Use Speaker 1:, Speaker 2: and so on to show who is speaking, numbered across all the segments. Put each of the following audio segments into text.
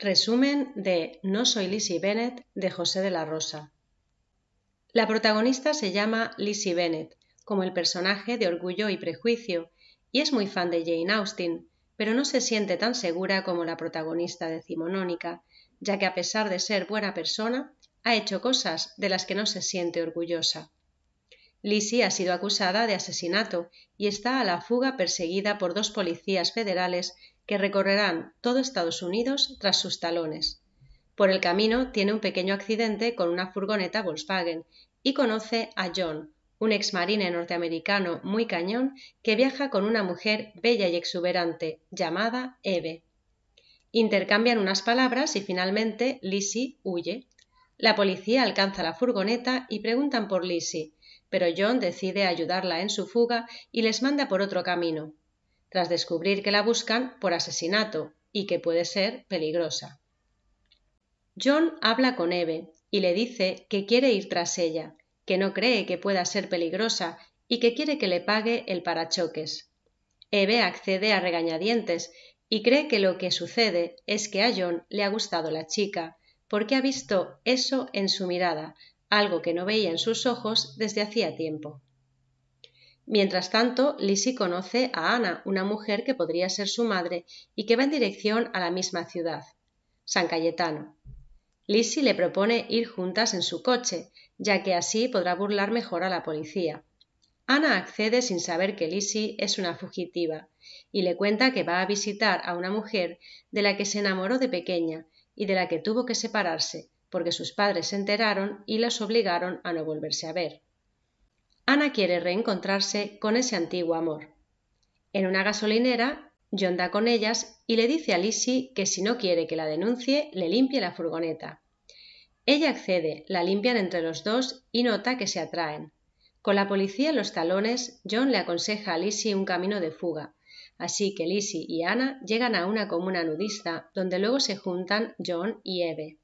Speaker 1: Resumen de No soy Lizzie Bennett de José de la Rosa. La protagonista se llama Lizzie Bennett, como el personaje de Orgullo y Prejuicio, y es muy fan de Jane Austen, pero no se siente tan segura como la protagonista decimonónica, ya que a pesar de ser buena persona, ha hecho cosas de las que no se siente orgullosa. Lisi ha sido acusada de asesinato y está a la fuga perseguida por dos policías federales que recorrerán todo Estados Unidos tras sus talones. Por el camino tiene un pequeño accidente con una furgoneta Volkswagen y conoce a John, un ex marine norteamericano muy cañón que viaja con una mujer bella y exuberante llamada Eve. Intercambian unas palabras y finalmente Lizzie huye. La policía alcanza la furgoneta y preguntan por Lizzie, pero John decide ayudarla en su fuga y les manda por otro camino, tras descubrir que la buscan por asesinato y que puede ser peligrosa. John habla con Eve y le dice que quiere ir tras ella, que no cree que pueda ser peligrosa y que quiere que le pague el parachoques. Eve accede a regañadientes y cree que lo que sucede es que a John le ha gustado la chica, porque ha visto eso en su mirada, algo que no veía en sus ojos desde hacía tiempo. Mientras tanto, Lizzie conoce a Ana, una mujer que podría ser su madre y que va en dirección a la misma ciudad, San Cayetano. Lizzie le propone ir juntas en su coche, ya que así podrá burlar mejor a la policía. Ana accede sin saber que Lizzie es una fugitiva y le cuenta que va a visitar a una mujer de la que se enamoró de pequeña y de la que tuvo que separarse, porque sus padres se enteraron y los obligaron a no volverse a ver. Ana quiere reencontrarse con ese antiguo amor. En una gasolinera, John da con ellas y le dice a Lizzie que si no quiere que la denuncie, le limpie la furgoneta. Ella accede, la limpian entre los dos y nota que se atraen. Con la policía en los talones, John le aconseja a Lizzie un camino de fuga, así que Lizzie y Ana llegan a una comuna nudista donde luego se juntan John y Eve.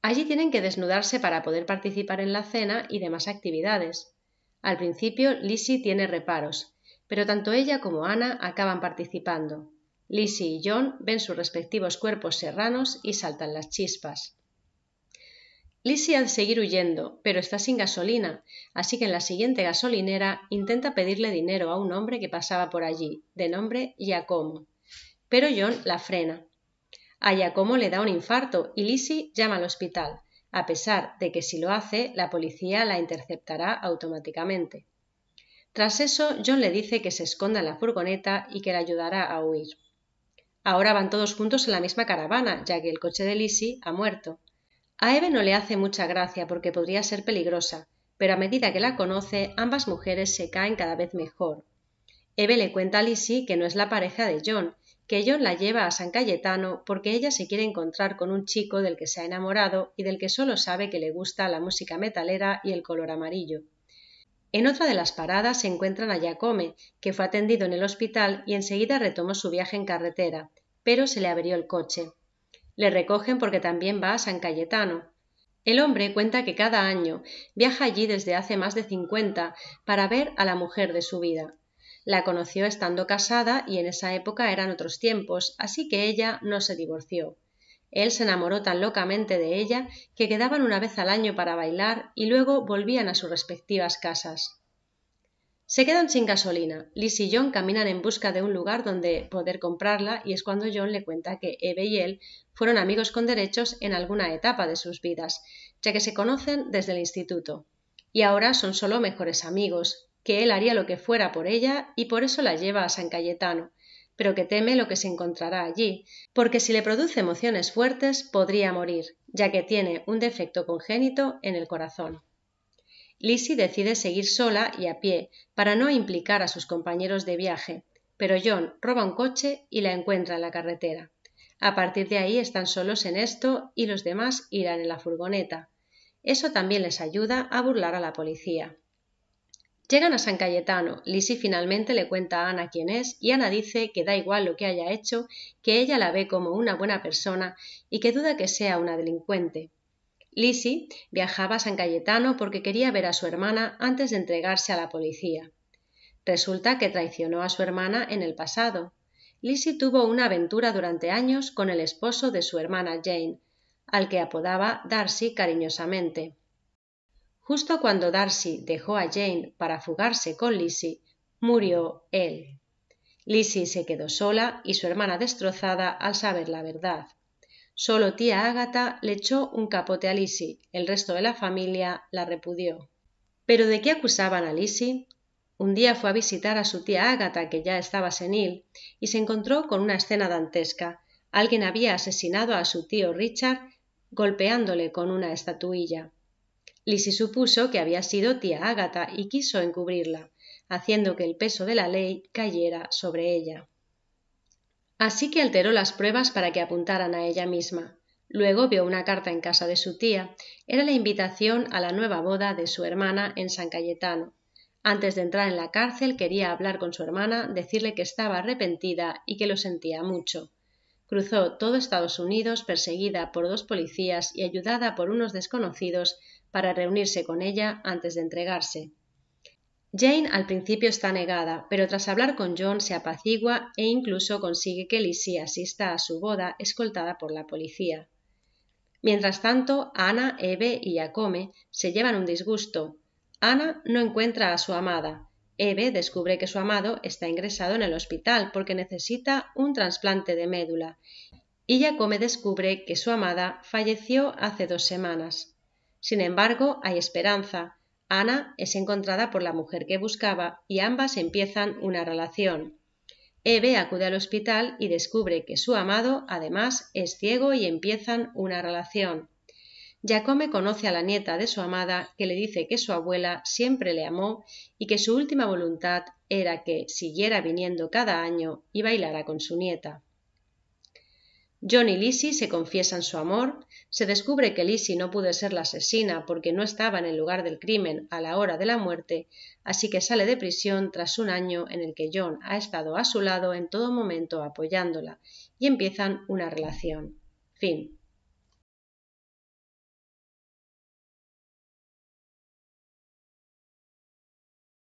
Speaker 1: Allí tienen que desnudarse para poder participar en la cena y demás actividades. Al principio, Lizzie tiene reparos, pero tanto ella como Ana acaban participando. Lizzie y John ven sus respectivos cuerpos serranos y saltan las chispas. Lizzie ha de seguir huyendo, pero está sin gasolina, así que en la siguiente gasolinera intenta pedirle dinero a un hombre que pasaba por allí, de nombre Giacomo. Pero John la frena. A Giacomo le da un infarto y Lisi llama al hospital, a pesar de que si lo hace, la policía la interceptará automáticamente. Tras eso, John le dice que se esconda en la furgoneta y que la ayudará a huir. Ahora van todos juntos en la misma caravana, ya que el coche de Lizzie ha muerto. A Eve no le hace mucha gracia porque podría ser peligrosa, pero a medida que la conoce, ambas mujeres se caen cada vez mejor. Eve le cuenta a Lizzie que no es la pareja de John, que John la lleva a San Cayetano porque ella se quiere encontrar con un chico del que se ha enamorado y del que solo sabe que le gusta la música metalera y el color amarillo. En otra de las paradas se encuentran a Giacome, que fue atendido en el hospital y enseguida retomó su viaje en carretera, pero se le abrió el coche. Le recogen porque también va a San Cayetano. El hombre cuenta que cada año viaja allí desde hace más de cincuenta para ver a la mujer de su vida, la conoció estando casada y en esa época eran otros tiempos, así que ella no se divorció. Él se enamoró tan locamente de ella que quedaban una vez al año para bailar y luego volvían a sus respectivas casas. Se quedan sin gasolina. Liz y John caminan en busca de un lugar donde poder comprarla y es cuando John le cuenta que Eve y él fueron amigos con derechos en alguna etapa de sus vidas, ya que se conocen desde el instituto. Y ahora son solo mejores amigos, que él haría lo que fuera por ella y por eso la lleva a San Cayetano, pero que teme lo que se encontrará allí, porque si le produce emociones fuertes podría morir, ya que tiene un defecto congénito en el corazón. Lizzie decide seguir sola y a pie, para no implicar a sus compañeros de viaje, pero John roba un coche y la encuentra en la carretera. A partir de ahí están solos en esto y los demás irán en la furgoneta. Eso también les ayuda a burlar a la policía. Llegan a San Cayetano, Lisi finalmente le cuenta a Ana quién es y Ana dice que da igual lo que haya hecho, que ella la ve como una buena persona y que duda que sea una delincuente. Lisi viajaba a San Cayetano porque quería ver a su hermana antes de entregarse a la policía. Resulta que traicionó a su hermana en el pasado. Lizzie tuvo una aventura durante años con el esposo de su hermana Jane, al que apodaba Darcy cariñosamente. Justo cuando Darcy dejó a Jane para fugarse con Lizzie, murió él. Lizzie se quedó sola y su hermana destrozada al saber la verdad. Solo tía Agatha le echó un capote a Lizzie, el resto de la familia la repudió. ¿Pero de qué acusaban a Lizzie? Un día fue a visitar a su tía Agatha, que ya estaba senil, y se encontró con una escena dantesca. Alguien había asesinado a su tío Richard golpeándole con una estatuilla. Lisi supuso que había sido tía Ágata y quiso encubrirla, haciendo que el peso de la ley cayera sobre ella. Así que alteró las pruebas para que apuntaran a ella misma. Luego vio una carta en casa de su tía. Era la invitación a la nueva boda de su hermana en San Cayetano. Antes de entrar en la cárcel quería hablar con su hermana, decirle que estaba arrepentida y que lo sentía mucho. Cruzó todo Estados Unidos perseguida por dos policías y ayudada por unos desconocidos para reunirse con ella antes de entregarse. Jane al principio está negada, pero tras hablar con John se apacigua e incluso consigue que Lizzie asista a su boda escoltada por la policía. Mientras tanto, Ana, Eve y Yacome se llevan un disgusto. Ana no encuentra a su amada. Eve descubre que su amado está ingresado en el hospital porque necesita un trasplante de médula. Y yacome descubre que su amada falleció hace dos semanas. Sin embargo, hay esperanza. Ana es encontrada por la mujer que buscaba y ambas empiezan una relación. Eve acude al hospital y descubre que su amado, además, es ciego y empiezan una relación. Jacome conoce a la nieta de su amada, que le dice que su abuela siempre le amó y que su última voluntad era que siguiera viniendo cada año y bailara con su nieta. John y Lizzie se confiesan su amor, se descubre que Lizzie no pudo ser la asesina porque no estaba en el lugar del crimen a la hora de la muerte, así que sale de prisión tras un año en el que John ha estado a su lado en todo momento apoyándola y empiezan una relación. Fin.